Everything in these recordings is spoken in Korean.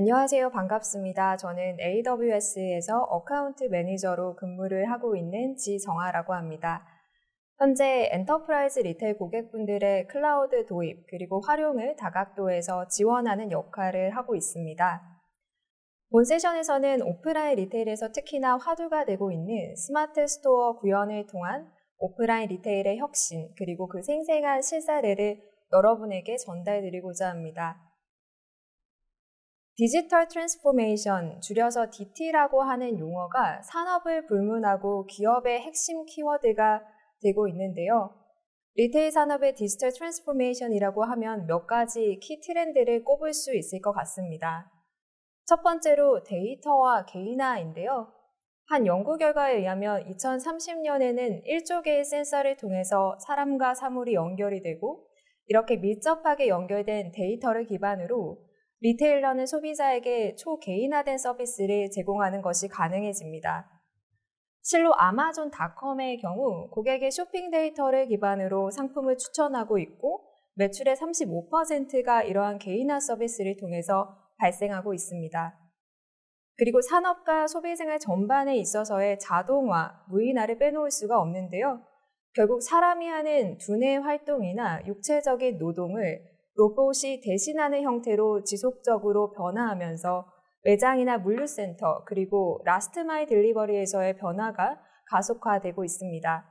안녕하세요. 반갑습니다. 저는 AWS에서 어카운트 매니저로 근무를 하고 있는 지정아라고 합니다. 현재 엔터프라이즈 리테일 고객분들의 클라우드 도입 그리고 활용을 다각도에서 지원하는 역할을 하고 있습니다. 본 세션에서는 오프라인 리테일에서 특히나 화두가 되고 있는 스마트 스토어 구현을 통한 오프라인 리테일의 혁신 그리고 그 생생한 실사례를 여러분에게 전달드리고자 합니다. 디지털 트랜스포메이션, 줄여서 DT라고 하는 용어가 산업을 불문하고 기업의 핵심 키워드가 되고 있는데요. 리테일 산업의 디지털 트랜스포메이션이라고 하면 몇 가지 키 트렌드를 꼽을 수 있을 것 같습니다. 첫 번째로 데이터와 개인화인데요. 한 연구 결과에 의하면 2030년에는 1조 개의 센서를 통해서 사람과 사물이 연결이 되고 이렇게 밀접하게 연결된 데이터를 기반으로 리테일러는 소비자에게 초개인화된 서비스를 제공하는 것이 가능해집니다. 실로 아마존 닷컴의 경우 고객의 쇼핑 데이터를 기반으로 상품을 추천하고 있고 매출의 35%가 이러한 개인화 서비스를 통해서 발생하고 있습니다. 그리고 산업과 소비생활 전반에 있어서의 자동화, 무인화를 빼놓을 수가 없는데요. 결국 사람이 하는 두뇌 활동이나 육체적인 노동을 로봇이 대신하는 형태로 지속적으로 변화하면서 매장이나 물류센터 그리고 라스트마이 딜리버리에서의 변화가 가속화되고 있습니다.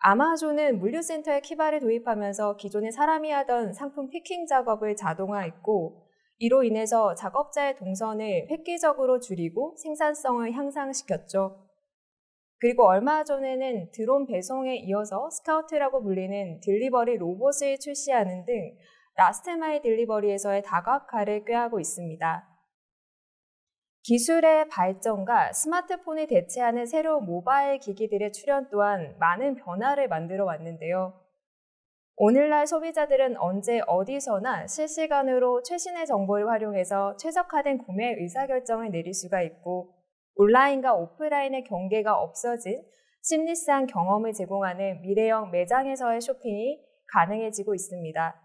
아마존은 물류센터에 키바를 도입하면서 기존에 사람이 하던 상품 피킹 작업을 자동화했고 이로 인해서 작업자의 동선을 획기적으로 줄이고 생산성을 향상시켰죠. 그리고 얼마 전에는 드론 배송에 이어서 스카우트라고 불리는 딜리버리 로봇을 출시하는 등 라스트마일 딜리버리에서의 다각화를 꾀하고 있습니다. 기술의 발전과 스마트폰이 대체하는 새로운 모바일 기기들의 출현 또한 많은 변화를 만들어 왔는데요. 오늘날 소비자들은 언제 어디서나 실시간으로 최신의 정보를 활용해서 최적화된 구매 의사결정을 내릴 수가 있고 온라인과 오프라인의 경계가 없어진 심리상 경험을 제공하는 미래형 매장에서의 쇼핑이 가능해지고 있습니다.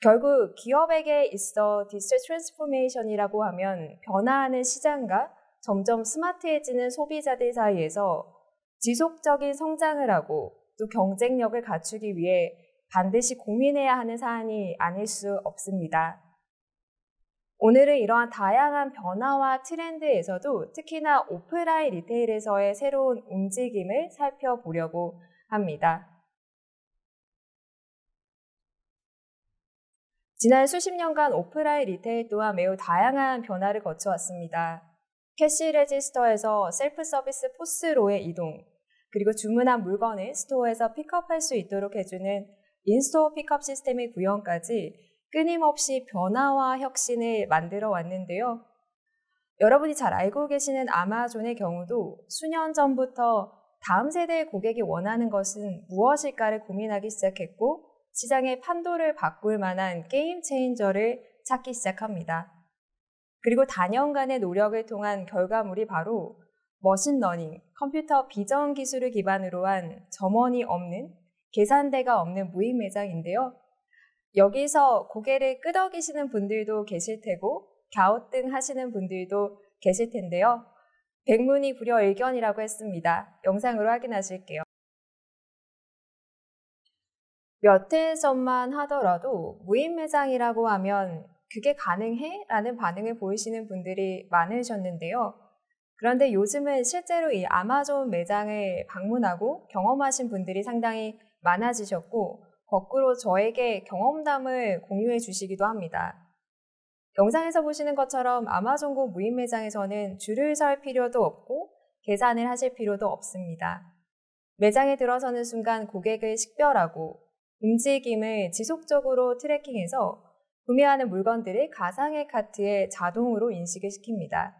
결국 기업에게 있어 디지털 트랜스포메이션이라고 하면 변화하는 시장과 점점 스마트해지는 소비자들 사이에서 지속적인 성장을 하고 또 경쟁력을 갖추기 위해 반드시 고민해야 하는 사안이 아닐 수 없습니다. 오늘은 이러한 다양한 변화와 트렌드에서도 특히나 오프라인 리테일에서의 새로운 움직임을 살펴보려고 합니다. 지난 수십 년간 오프라인 리테일 또한 매우 다양한 변화를 거쳐왔습니다. 캐시 레지스터에서 셀프 서비스 포스로의 이동, 그리고 주문한 물건을 스토어에서 픽업할 수 있도록 해주는 인스토어 픽업 시스템의 구현까지 끊임없이 변화와 혁신을 만들어 왔는데요. 여러분이 잘 알고 계시는 아마존의 경우도 수년 전부터 다음 세대의 고객이 원하는 것은 무엇일까를 고민하기 시작했고 시장의 판도를 바꿀 만한 게임 체인저를 찾기 시작합니다. 그리고 단연간의 노력을 통한 결과물이 바로 머신러닝, 컴퓨터 비전 기술을 기반으로 한 점원이 없는 계산대가 없는 무인 매장인데요. 여기서 고개를 끄덕이시는 분들도 계실 테고 갸우뚱 하시는 분들도 계실 텐데요. 백문이 불여 일견이라고 했습니다. 영상으로 확인하실게요. 몇 해 전만 하더라도 무인 매장이라고 하면 그게 가능해? 라는 반응을 보이시는 분들이 많으셨는데요. 그런데 요즘은 실제로 이 아마존 매장을 방문하고 경험하신 분들이 상당히 많아지셨고, 거꾸로 저에게 경험담을 공유해 주시기도 합니다. 영상에서 보시는 것처럼 아마존고 무인 매장에서는 줄을 설 필요도 없고 계산을 하실 필요도 없습니다. 매장에 들어서는 순간 고객을 식별하고 움직임을 지속적으로 트래킹해서 구매하는 물건들을 가상의 카트에 자동으로 인식을 시킵니다.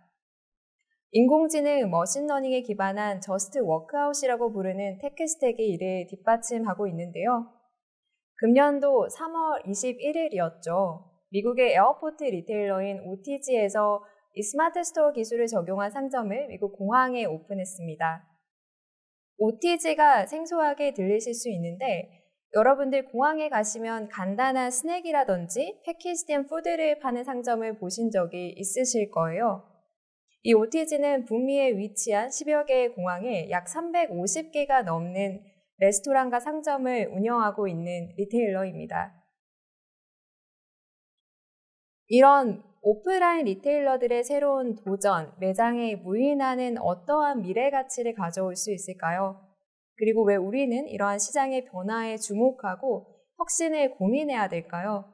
인공지능 머신러닝에 기반한 저스트 워크아웃이라고 부르는 테크 스택이 이를 뒷받침하고 있는데요. 금년도 3월 21일이었죠. 미국의 에어포트 리테일러인 OTG에서 이 스마트 스토어 기술을 적용한 상점을 미국 공항에 오픈했습니다. OTG가 생소하게 들리실 수 있는데 여러분들 공항에 가시면 간단한 스낵이라든지 패키지된 푸드를 파는 상점을 보신 적이 있으실 거예요. 이 OTG는 북미에 위치한 10여 개의 공항에 약 350개가 넘는 레스토랑과 상점을 운영하고 있는 리테일러입니다. 이런 오프라인 리테일러들의 새로운 도전, 매장에 무인하는 어떠한 미래 가치를 가져올 수 있을까요? 그리고 왜 우리는 이러한 시장의 변화에 주목하고 혁신을 고민해야 될까요?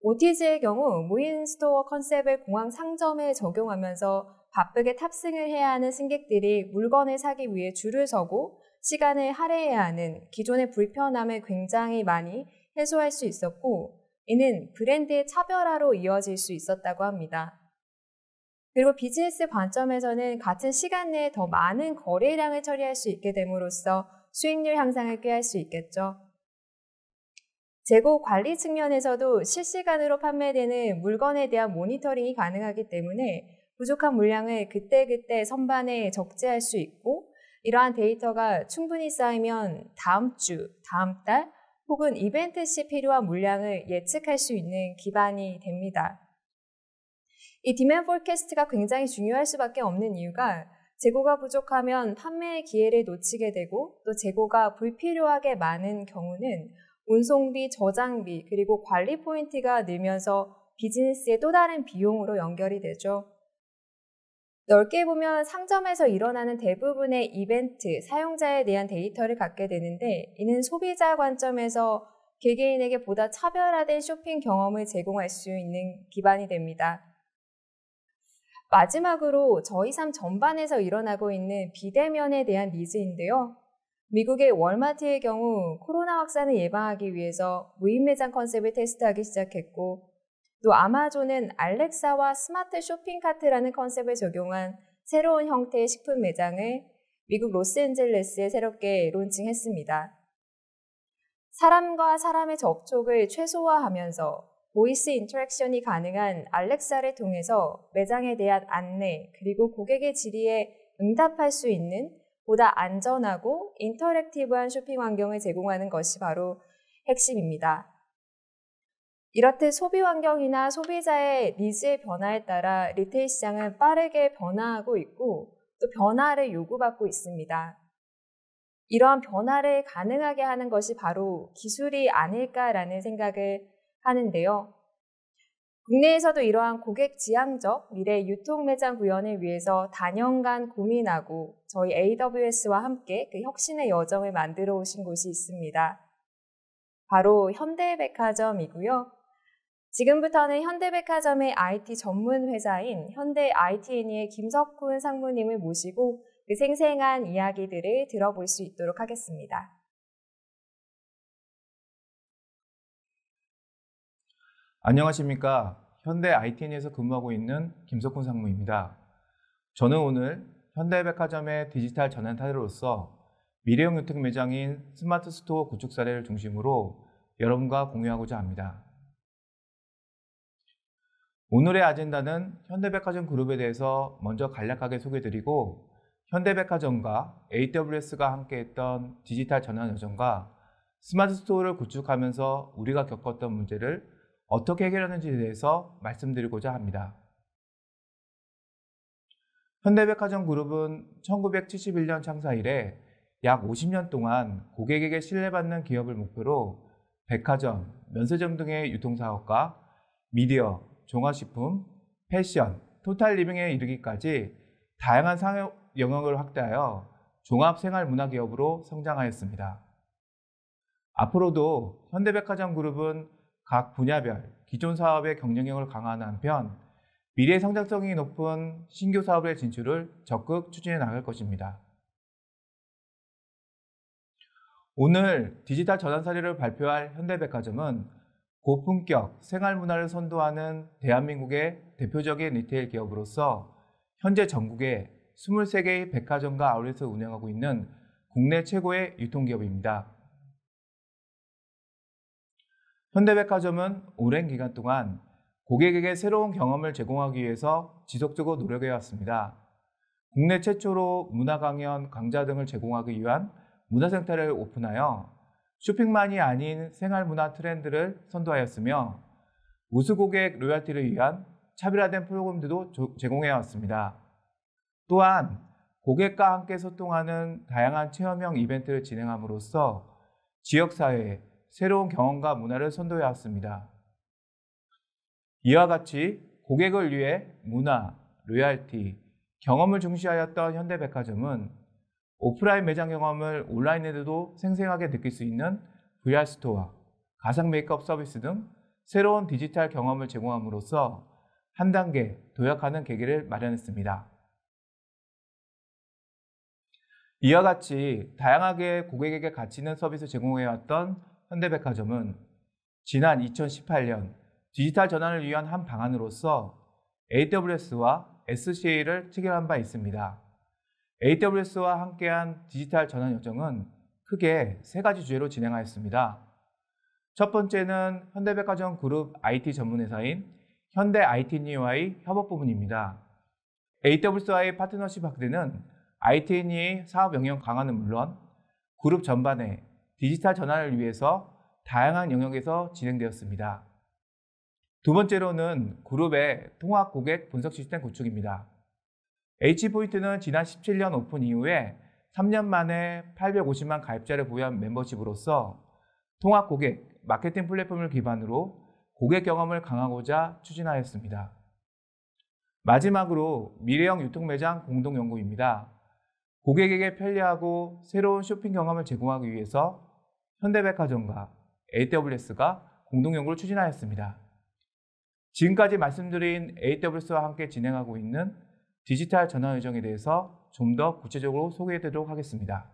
o t g 의 경우 무인 스토어 컨셉을 공항 상점에 적용하면서 바쁘게 탑승을 해야 하는 승객들이 물건을 사기 위해 줄을 서고 시간을 할애해야 하는 기존의 불편함을 굉장히 많이 해소할 수 있었고, 이는 브랜드의 차별화로 이어질 수 있었다고 합니다. 그리고 비즈니스 관점에서는 같은 시간 내에 더 많은 거래량을 처리할 수 있게 됨으로써 수익률 향상을 꾀할 수 있겠죠. 재고 관리 측면에서도 실시간으로 판매되는 물건에 대한 모니터링이 가능하기 때문에 부족한 물량을 그때그때 선반에 적재할 수 있고 이러한 데이터가 충분히 쌓이면 다음 주, 다음 달 혹은 이벤트 시 필요한 물량을 예측할 수 있는 기반이 됩니다. 이 디맨 포캐스트가 굉장히 중요할 수밖에 없는 이유가 재고가 부족하면 판매의 기회를 놓치게 되고 또 재고가 불필요하게 많은 경우는 운송비, 저장비, 그리고 관리 포인트가 늘면서 비즈니스의 또 다른 비용으로 연결이 되죠. 넓게 보면 상점에서 일어나는 대부분의 이벤트, 사용자에 대한 데이터를 갖게 되는데 이는 소비자 관점에서 개개인에게 보다 차별화된 쇼핑 경험을 제공할 수 있는 기반이 됩니다. 마지막으로 저희 삶 전반에서 일어나고 있는 비대면에 대한 니즈인데요. 미국의 월마트의 경우 코로나 확산을 예방하기 위해서 무인 매장 컨셉을 테스트하기 시작했고 또 아마존은 알렉사와 스마트 쇼핑 카트라는 컨셉을 적용한 새로운 형태의 식품 매장을 미국 로스앤젤레스에 새롭게 론칭했습니다. 사람과 사람의 접촉을 최소화하면서 보이스 인터랙션이 가능한 알렉사를 통해서 매장에 대한 안내 그리고 고객의 질의에 응답할 수 있는 보다 안전하고 인터랙티브한 쇼핑 환경을 제공하는 것이 바로 핵심입니다. 이렇듯 소비 환경이나 소비자의 니즈의 변화에 따라 리테일 시장은 빠르게 변화하고 있고 또 변화를 요구받고 있습니다. 이러한 변화를 가능하게 하는 것이 바로 기술이 아닐까라는 생각을 하는데요. 국내에서도 이러한 고객 지향적 미래 유통 매장 구현을 위해서 단연간 고민하고 저희 AWS와 함께 그 혁신의 여정을 만들어 오신 곳이 있습니다. 바로 현대백화점이고요. 지금부터는 현대백화점의 IT 전문 회사인 현대 IT인의 김석훈 상무님을 모시고 그 생생한 이야기들을 들어볼 수 있도록 하겠습니다. 안녕하십니까. 현대 ITN에서 근무하고 있는 김석훈 상무입니다. 저는 오늘 현대백화점의 디지털 전환 타이로서 미래형 유통 매장인 스마트 스토어 구축 사례를 중심으로 여러분과 공유하고자 합니다. 오늘의 아젠다는 현대백화점 그룹에 대해서 먼저 간략하게 소개드리고 현대백화점과 AWS가 함께했던 디지털 전환 여정과 스마트 스토어를 구축하면서 우리가 겪었던 문제를 어떻게 해결하는지에 대해서 말씀드리고자 합니다. 현대백화점 그룹은 1971년 창사 이래 약 50년 동안 고객에게 신뢰받는 기업을 목표로 백화점, 면세점 등의 유통사업과 미디어, 종합식품, 패션, 토탈리빙에 이르기까지 다양한 상업 영역을 확대하여 종합생활문화기업으로 성장하였습니다. 앞으로도 현대백화점 그룹은 각 분야별 기존 사업의 경쟁력을 강화하는 한편 미래 성장성이 높은 신규 사업의 진출을 적극 추진해 나갈 것입니다. 오늘 디지털 전환 사례를 발표할 현대백화점은 고품격 생활 문화를 선도하는 대한민국의 대표적인 리테일 기업으로서 현재 전국에 23개의 백화점과 아울렛을 운영하고 있는 국내 최고의 유통기업입니다. 현대백화점은 오랜 기간 동안 고객에게 새로운 경험을 제공하기 위해서 지속적으로 노력해왔습니다. 국내 최초로 문화 강연, 강좌 등을 제공하기 위한 문화센터를 오픈하여 쇼핑만이 아닌 생활문화 트렌드를 선도하였으며 우수 고객 로열티를 위한 차별화된 프로그램들도 제공해 왔습니다. 또한 고객과 함께 소통하는 다양한 체험형 이벤트를 진행함으로써 지역사회에 새로운 경험과 문화를 선도해 왔습니다. 이와 같이 고객을 위해 문화, 로열티, 경험을 중시하였던 현대백화점은 오프라인 매장 경험을 온라인에도 생생하게 느낄 수 있는 VR 스토어, 가상 메이크업 서비스 등 새로운 디지털 경험을 제공함으로써 한 단계 도약하는 계기를 마련했습니다. 이와 같이 다양하게 고객에게 가치 있는 서비스 제공해왔던 현대백화점은 지난 2018년 디지털 전환을 위한 한 방안으로서 AWS와 SCA를 체결한 바 있습니다. AWS와 함께한 디지털 전환 여정은 크게 세 가지 주제로 진행하였습니다. 첫 번째는 현대백화점 그룹 IT 전문회사인 현대 ITNU와의 협업 부분입니다. AWS와의 파트너십 확대는 ITNU의 사업 영역 강화는 물론 그룹 전반의 디지털 전환을 위해서 다양한 영역에서 진행되었습니다. 두 번째로는 그룹의 통합 고객 분석 시스템 구축입니다. H포인트는 지난 17년 오픈 이후에 3년 만에 850만 가입자를 보유한 멤버십으로서 통합 고객, 마케팅 플랫폼을 기반으로 고객 경험을 강화하고자 추진하였습니다. 마지막으로 미래형 유통 매장 공동 연구입니다. 고객에게 편리하고 새로운 쇼핑 경험을 제공하기 위해서 현대백화점과 AWS가 공동 연구를 추진하였습니다. 지금까지 말씀드린 AWS와 함께 진행하고 있는 디지털 전환 의정에 대해서 좀 더 구체적으로 소개해드리도록 하겠습니다.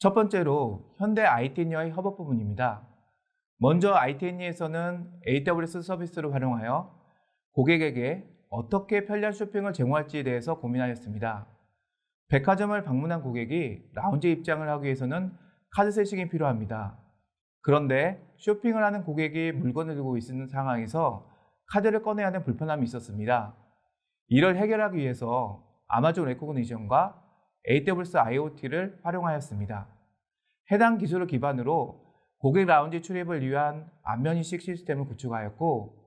첫 번째로 현대 i t n 이의 허브 부분입니다. 먼저 ITN이에서는 AWS 서비스를 활용하여 고객에게 어떻게 편리한 쇼핑을 제공할지에 대해서 고민하였습니다. 백화점을 방문한 고객이 라운지 입장을 하기 위해서는 카드 세식이 필요합니다. 그런데 쇼핑을 하는 고객이 물건을 들고 있는 상황에서 카드를 꺼내야 하는 불편함이 있었습니다. 이를 해결하기 위해서 아마존 레코그니션과 AWS IoT를 활용하였습니다. 해당 기술을 기반으로 고객 라운지 출입을 위한 안면인식 시스템을 구축하였고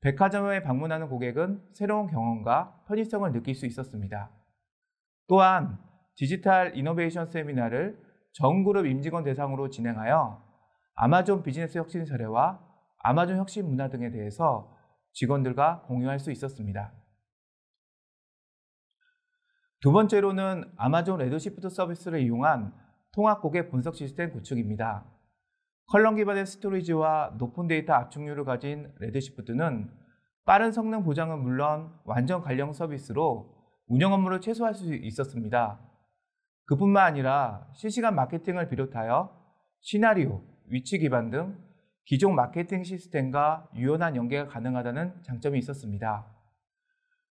백화점에 방문하는 고객은 새로운 경험과 편의성을 느낄 수 있었습니다. 또한 디지털 이노베이션 세미나를 전그룹 임직원 대상으로 진행하여 아마존 비즈니스 혁신 사례와 아마존 혁신 문화 등에 대해서 직원들과 공유할 수 있었습니다. 두 번째로는 아마존 레드시프트 서비스를 이용한 통합 고객 분석 시스템 구축입니다. 컬럼 기반의 스토리지와 높은 데이터 압축률을 가진 레드시프트는 빠른 성능 보장은 물론 완전 관련 서비스로 운영 업무를 최소화할 수 있었습니다. 그뿐만 아니라 실시간 마케팅을 비롯하여 시나리오, 위치 기반 등 기존 마케팅 시스템과 유연한 연계가 가능하다는 장점이 있었습니다.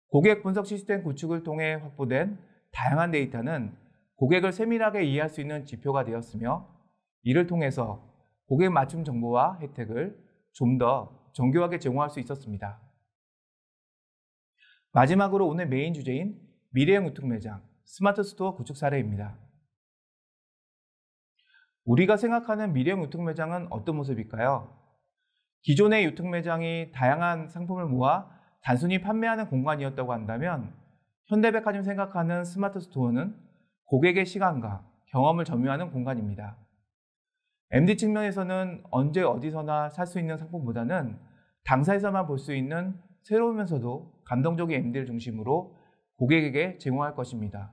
고객 분석 시스템 구축을 통해 확보된 다양한 데이터는 고객을 세밀하게 이해할 수 있는 지표가 되었으며 이를 통해서 고객 맞춤 정보와 혜택을 좀 더 정교하게 제공할 수 있었습니다. 마지막으로 오늘 메인 주제인 미래형 우뚝 매장 스마트 스토어 구축 사례입니다. 우리가 생각하는 미래형 유통 매장은 어떤 모습일까요? 기존의 유통 매장이 다양한 상품을 모아 단순히 판매하는 공간이었다고 한다면 현대백화점 생각하는 스마트 스토어는 고객의 시간과 경험을 점유하는 공간입니다. MD 측면에서는 언제 어디서나 살 수 있는 상품보다는 당사에서만 볼 수 있는 새로우면서도 감동적인 MD를 중심으로 고객에게 제공할 것입니다.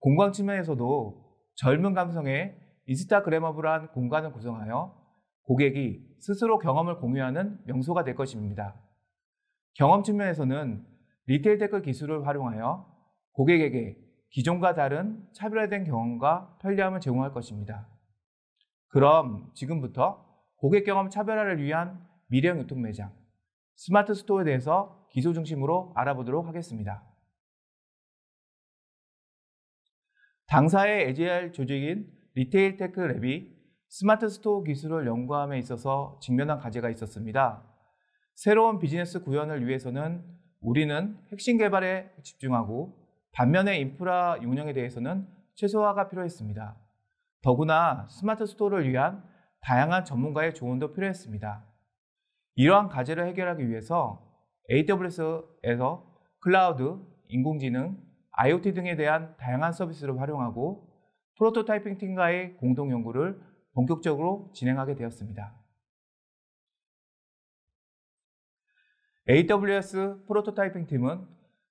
공간 측면에서도 젊은 감성의 인스타그램업이한 공간을 구성하여 고객이 스스로 경험을 공유하는 명소가 될 것입니다. 경험 측면에서는 리테일 테크 기술을 활용하여 고객에게 기존과 다른 차별화된 경험과 편리함을 제공할 것입니다. 그럼 지금부터 고객 경험 차별화를 위한 미래형 유통 매장, 스마트 스토어에 대해서 기술 중심으로 알아보도록 하겠습니다. 당사의 AGR 조직인 리테일 테크 랩이 스마트 스토어 기술을 연구함에 있어서 직면한 과제가 있었습니다. 새로운 비즈니스 구현을 위해서는 우리는 핵심 개발에 집중하고 반면에 인프라 운영에 대해서는 최소화가 필요했습니다. 더구나 스마트 스토어를 위한 다양한 전문가의 조언도 필요했습니다. 이러한 과제를 해결하기 위해서 AWS에서 클라우드, 인공지능, IoT 등에 대한 다양한 서비스를 활용하고 프로토타이핑 팀과의 공동 연구를 본격적으로 진행하게 되었습니다. AWS 프로토타이핑 팀은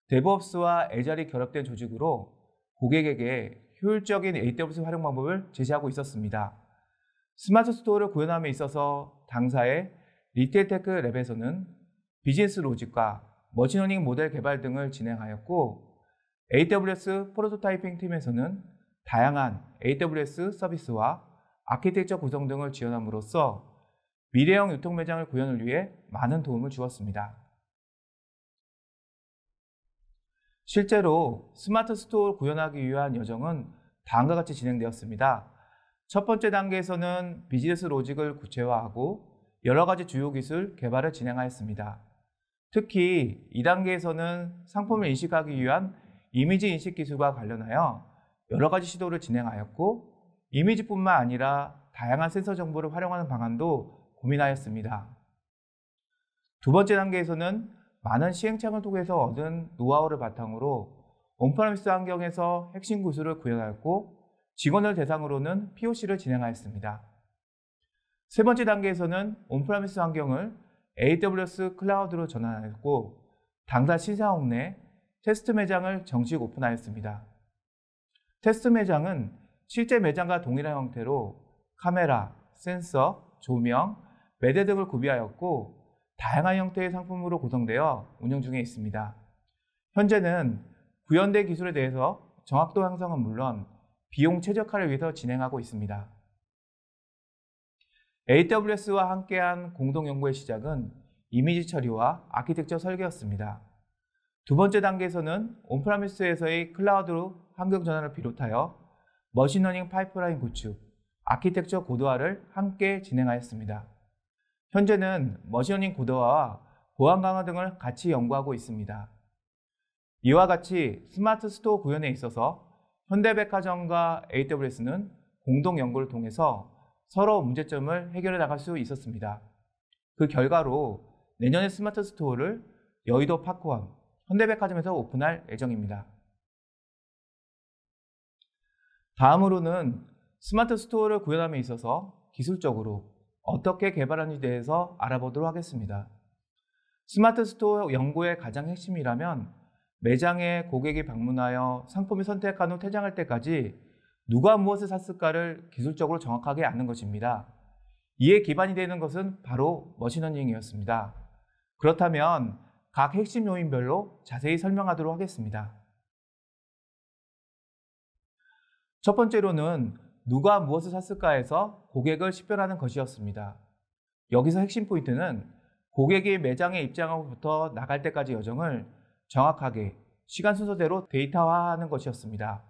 데브옵스와 애자리 결합된 조직으로 고객에게 효율적인 AWS 활용 방법을 제시하고 있었습니다. 스마트 스토어를 구현함에 있어서 당사의 리테테크 랩에서는 비즈니스 로직과 머신러닝 모델 개발 등을 진행하였고 AWS 프로토타이핑 팀에서는 다양한 AWS 서비스와 아키텍처 구성 등을 지원함으로써 미래형 유통 매장을 구현을 위해 많은 도움을 주었습니다. 실제로 스마트 스토어를 구현하기 위한 여정은 다음과 같이 진행되었습니다. 첫 번째 단계에서는 비즈니스 로직을 구체화하고 여러 가지 주요 기술 개발을 진행하였습니다. 특히 2단계에서는 상품을 인식하기 위한 이미지 인식 기술과 관련하여 여러 가지 시도를 진행하였고 이미지뿐만 아니라 다양한 센서 정보를 활용하는 방안도 고민하였습니다. 두 번째 단계에서는 많은 시행착오를 통해서 얻은 노하우를 바탕으로 온프라미스 환경에서 핵심 구조을 구현하였고 직원을 대상으로는 POC를 진행하였습니다. 세 번째 단계에서는 온프라미스 환경을 AWS 클라우드로 전환하였고 당사 신사업내 테스트 매장을 정식 오픈하였습니다. 테스트 매장은 실제 매장과 동일한 형태로 카메라, 센서, 조명, 매대 등을 구비하였고 다양한 형태의 상품으로 구성되어 운영 중에 있습니다. 현재는 구현된 기술에 대해서 정확도 향상은 물론 비용 최적화를 위해서 진행하고 있습니다. AWS와 함께한 공동 연구의 시작은 이미지 처리와 아키텍처 설계였습니다. 두 번째 단계에서는 온프라미스에서의 클라우드 환경전환을 비롯하여 머신러닝 파이프라인 구축, 아키텍처 고도화를 함께 진행하였습니다. 현재는 머신러닝 고도화와 보안 강화 등을 같이 연구하고 있습니다. 이와 같이 스마트 스토어 구현에 있어서 현대백화점과 AWS는 공동 연구를 통해서 서로 문제점을 해결해 나갈 수 있었습니다. 그 결과로 내년에 스마트 스토어를 여의도 파크원 현대백화점에서 오픈할 예정입니다. 다음으로는 스마트 스토어를 구현함에 있어서 기술적으로 어떻게 개발하는지 대해서 알아보도록 하겠습니다. 스마트 스토어 연구의 가장 핵심이라면 매장에 고객이 방문하여 상품을 선택한 후 퇴장할 때까지 누가 무엇을 샀을까를 기술적으로 정확하게 아는 것입니다. 이에 기반이 되는 것은 바로 머신러닝이었습니다. 그렇다면 각 핵심 요인별로 자세히 설명하도록 하겠습니다. 첫 번째로는 누가 무엇을 샀을까해서 고객을 식별하는 것이었습니다. 여기서 핵심 포인트는 고객이 매장에 입장하고부터 나갈 때까지 여정을 정확하게 시간 순서대로 데이터화하는 것이었습니다.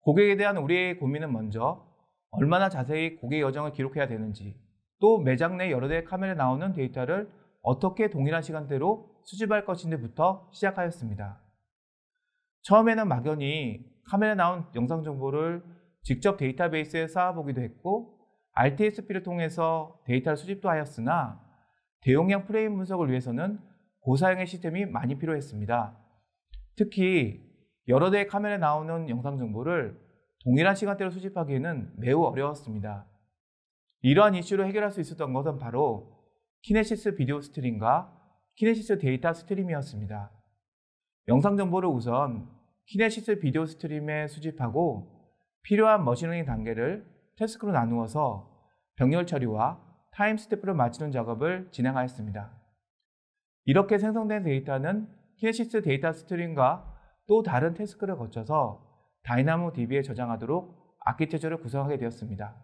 고객에 대한 우리의 고민은 먼저 얼마나 자세히 고객 여정을 기록해야 되는지 또 매장 내 여러 대의 카메라에 나오는 데이터를 어떻게 동일한 시간대로 수집할 것인지부터 시작하였습니다. 처음에는 막연히 카메라에 나온 영상 정보를 직접 데이터베이스에 쌓아보기도 했고 RTSP를 통해서 데이터를 수집도 하였으나 대용량 프레임 분석을 위해서는 고사양의 시스템이 많이 필요했습니다. 특히 여러 대의 카메라에 나오는 영상 정보를 동일한 시간대로 수집하기에는 매우 어려웠습니다. 이러한 이슈로 해결할 수 있었던 것은 바로 키네시스 비디오 스트림과 키네시스 데이터 스트림이었습니다. 영상 정보를 우선 키네시스 비디오 스트림에 수집하고 필요한 머신러닝 단계를 태스크로 나누어서 병렬 처리와 타임스텝으로 맞추는 작업을 진행하였습니다. 이렇게 생성된 데이터는 키네시스 데이터 스트림과 또 다른 태스크를 거쳐서 다이나모 DB에 저장하도록 아키텍처를 구성하게 되었습니다.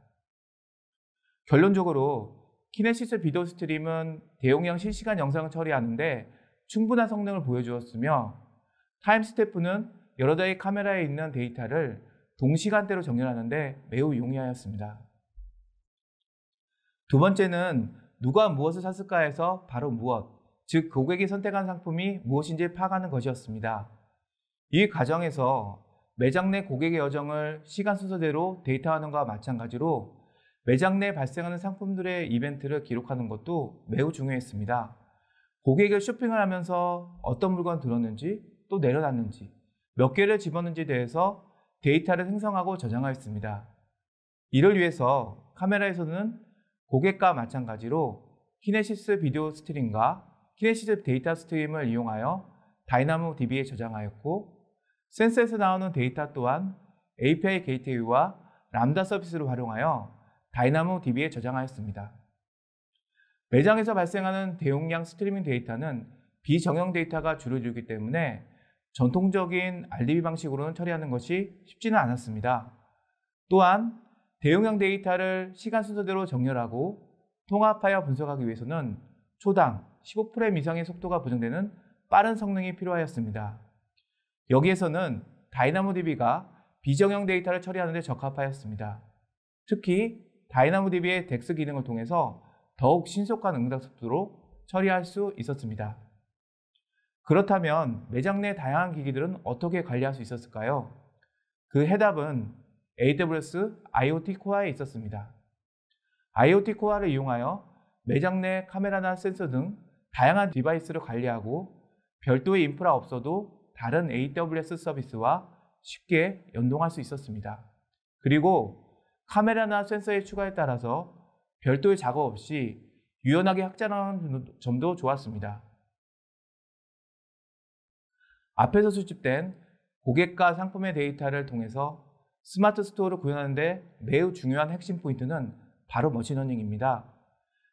결론적으로 키네시스 비디오 스트림은 대용량 실시간 영상을 처리하는데 충분한 성능을 보여주었으며 타임 스태프는 여러 대의 카메라에 있는 데이터를 동시간대로 정렬하는데 매우 용이하였습니다. 두 번째는 누가 무엇을 샀을까해서 바로 무엇, 즉 고객이 선택한 상품이 무엇인지 파악하는 것이었습니다. 이 과정에서 매장 내 고객의 여정을 시간 순서대로 데이터하는 것과 마찬가지로 매장 내 발생하는 상품들의 이벤트를 기록하는 것도 매우 중요했습니다. 고객이 쇼핑을 하면서 어떤 물건 들었는지 또 내려놨는지 몇 개를 집었는지 대해서 데이터를 생성하고 저장하였습니다. 이를 위해서 카메라에서는 고객과 마찬가지로 키네시스 비디오 스트림과 키네시스 데이터 스트림을 이용하여 다이나모 DB에 저장하였고 센서에서 나오는 데이터 또한 API 게이트웨이와 람다 서비스를 활용하여 다이나모 DB에 저장하였습니다. 매장에서 발생하는 대용량 스트리밍 데이터는 비정형 데이터가 주로 들기 때문에 전통적인 RDB 방식으로는 처리하는 것이 쉽지는 않았습니다. 또한 대용량 데이터를 시간 순서대로 정렬하고 통합하여 분석하기 위해서는 초당 15프레임 이상의 속도가 보장되는 빠른 성능이 필요하였습니다. 여기에서는 다이나모DB가 비정형 데이터를 처리하는 데 적합하였습니다. 특히 다이나모DB의 덱스 기능을 통해서 더욱 신속한 응답 속도로 처리할 수 있었습니다. 그렇다면 매장 내 다양한 기기들은 어떻게 관리할 수 있었을까요? 그 해답은 AWS IoT 코어에 있었습니다. IoT 코어를 이용하여 매장 내 카메라나 센서 등 다양한 디바이스를 관리하고 별도의 인프라 없어도 다른 AWS 서비스와 쉽게 연동할 수 있었습니다. 그리고 카메라나 센서의 추가에 따라서 별도의 작업 없이 유연하게 확장하는 점도 좋았습니다. 앞에서 수집된 고객과 상품의 데이터를 통해서 스마트 스토어를 구현하는데 매우 중요한 핵심 포인트는 바로 머신러닝입니다.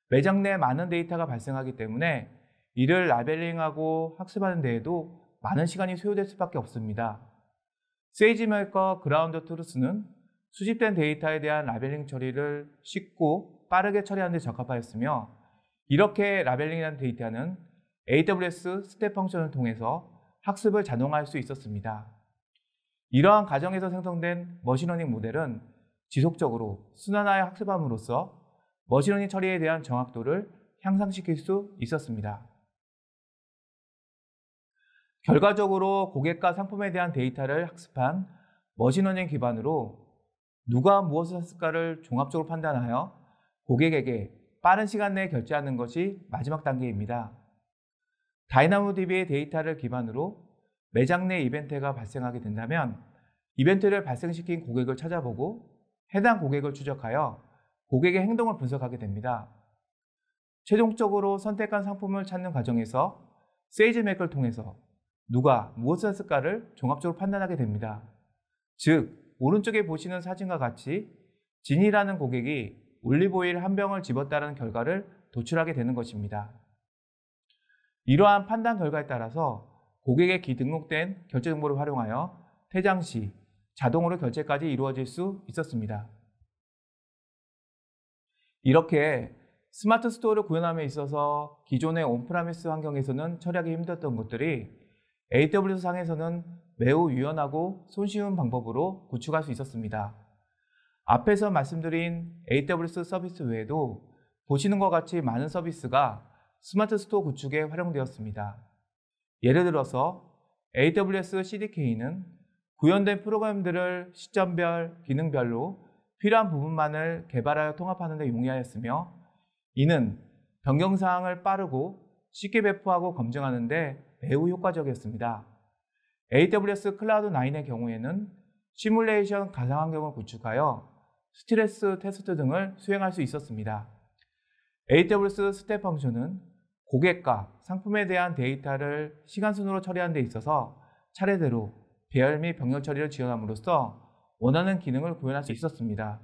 매장 내 많은 데이터가 발생하기 때문에 이를 라벨링하고 학습하는 데에도 많은 시간이 소요될 수밖에 없습니다. 세이지멜커 그라운드 트루스는 수집된 데이터에 대한 라벨링 처리를 쉽고 빠르게 처리하는 데 적합하였으며 이렇게 라벨링이라는 데이터는 AWS 스텝 펑션을 통해서 학습을 자동화할 수 있었습니다. 이러한 과정에서 생성된 머신러닝 모델은 지속적으로 순환하여 학습함으로써 머신러닝 처리에 대한 정확도를 향상시킬 수 있었습니다. 결과적으로 고객과 상품에 대한 데이터를 학습한 머신러닝 기반으로 누가 무엇을 샀을까를 종합적으로 판단하여 고객에게 빠른 시간 내에 결제하는 것이 마지막 단계입니다. 다이나모DB의 데이터를 기반으로 매장 내 이벤트가 발생하게 된다면 이벤트를 발생시킨 고객을 찾아보고 해당 고객을 추적하여 고객의 행동을 분석하게 됩니다. 최종적으로 선택한 상품을 찾는 과정에서 세이지맥을 통해서 누가 무엇을 했을까를 종합적으로 판단하게 됩니다. 즉, 오른쪽에 보시는 사진과 같이 진이라는 고객이 올리브오일 한 병을 집었다는 결과를 도출하게 되는 것입니다. 이러한 판단 결과에 따라서 고객의 기등록된 결제 정보를 활용하여 퇴장 시 자동으로 결제까지 이루어질 수 있었습니다. 이렇게 스마트 스토어를 구현함에 있어서 기존의 온프라미스 환경에서는 처리하기 힘들었던 것들이 AWS 상에서는 매우 유연하고 손쉬운 방법으로 구축할 수 있었습니다. 앞에서 말씀드린 AWS 서비스 외에도 보시는 것 같이 많은 서비스가 스마트 스토어 구축에 활용되었습니다. 예를 들어서 AWS CDK는 구현된 프로그램들을 시점별, 기능별로 필요한 부분만을 개발하여 통합하는 데 용이하였으며 이는 변경사항을 빠르고 쉽게 배포하고 검증하는 데 매우 효과적이었습니다. AWS 클라우드 9의 경우에는 시뮬레이션 가상환경을 구축하여 스트레스 테스트 등을 수행할 수 있었습니다. AWS 스텝 펑션은 고객과 상품에 대한 데이터를 시간순으로 처리하는 데 있어서 차례대로 배열 및 병렬 처리를 지원함으로써 원하는 기능을 구현할 수 있었습니다.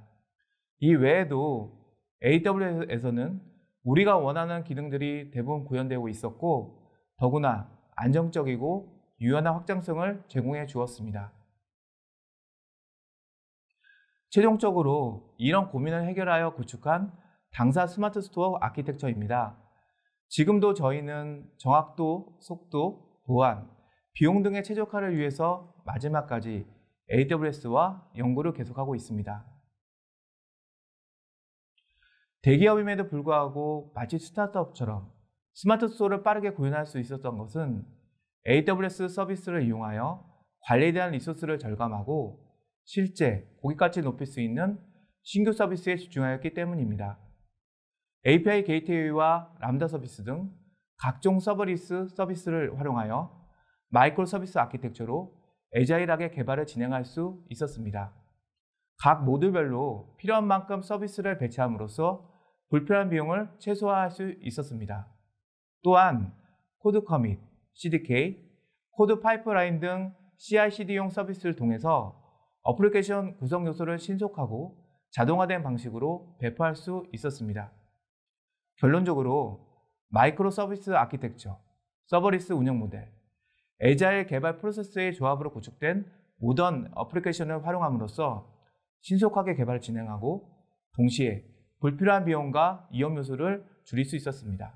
이 외에도 AWS에서는 우리가 원하는 기능들이 대부분 구현되고 있었고 더구나 안정적이고 유연한 확장성을 제공해 주었습니다. 최종적으로 이런 고민을 해결하여 구축한 당사 스마트 스토어 아키텍처입니다. 지금도 저희는 정확도, 속도, 보안, 비용 등의 최적화를 위해서 마지막까지 AWS와 연구를 계속하고 있습니다. 대기업임에도 불구하고 마치 스타트업처럼 스마트 수소를 빠르게 구현할 수 있었던 것은 AWS 서비스를 이용하여 관리에 대한 리소스를 절감하고 실제 고객가치 높일 수 있는 신규 서비스에 집중하였기 때문입니다. API 게이트웨이와 람다 서비스 등 각종 서버리스 서비스를 활용하여 마이크로 서비스 아키텍처로 애자일하게 개발을 진행할 수 있었습니다. 각 모듈별로 필요한 만큼 서비스를 배치함으로써 불필요한 비용을 최소화할 수 있었습니다. 또한 코드 커밋, CDK, 코드 파이프라인 등 CI/CD용 서비스를 통해서 어플리케이션 구성 요소를 신속하고 자동화된 방식으로 배포할 수 있었습니다. 결론적으로 마이크로 서비스 아키텍처, 서버리스 운영 모델, 에자일 개발 프로세스의 조합으로 구축된 모던 어플리케이션을 활용함으로써 신속하게 개발을 진행하고 동시에 불필요한 비용과 이용 요소를 줄일 수 있었습니다.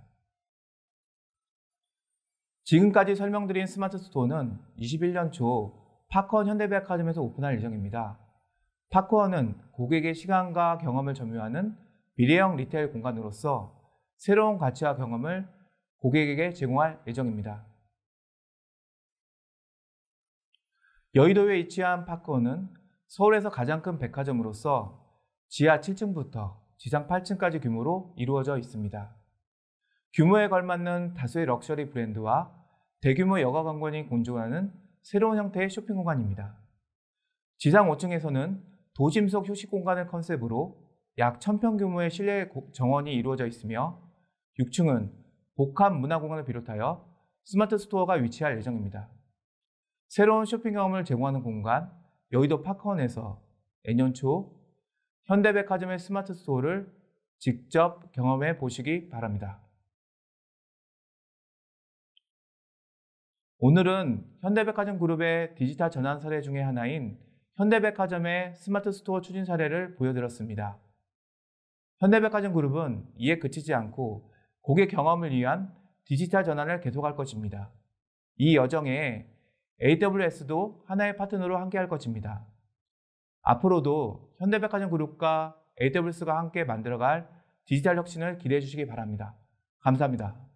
지금까지 설명드린 스마트 스토어는 21년 초 파커원 현대백화점에서 오픈할 예정입니다. 파커원은 고객의 시간과 경험을 점유하는 미래형 리테일 공간으로서 새로운 가치와 경험을 고객에게 제공할 예정입니다. 여의도에 위치한 파크온은 서울에서 가장 큰 백화점으로서 지하 7층부터 지상 8층까지 규모로 이루어져 있습니다. 규모에 걸맞는 다수의 럭셔리 브랜드와 대규모 여가 관광이 공존하는 새로운 형태의 쇼핑 공간입니다. 지상 5층에서는 도심 속 휴식 공간을 컨셉으로 약 1000평 규모의 실내 정원이 이루어져 있으며 6층은 복합 문화공간을 비롯하여 스마트 스토어가 위치할 예정입니다. 새로운 쇼핑 경험을 제공하는 공간 여의도 파크원에서 내년 초 현대백화점의 스마트 스토어를 직접 경험해 보시기 바랍니다. 오늘은 현대백화점 그룹의 디지털 전환 사례 중의 하나인 현대백화점의 스마트 스토어 추진 사례를 보여드렸습니다. 현대백화점 그룹은 이에 그치지 않고 고객 경험을 위한 디지털 전환을 계속할 것입니다. 이 여정에 AWS도 하나의 파트너로 함께할 것입니다. 앞으로도 현대백화점 그룹과 AWS가 함께 만들어갈 디지털 혁신을 기대해 주시기 바랍니다. 감사합니다.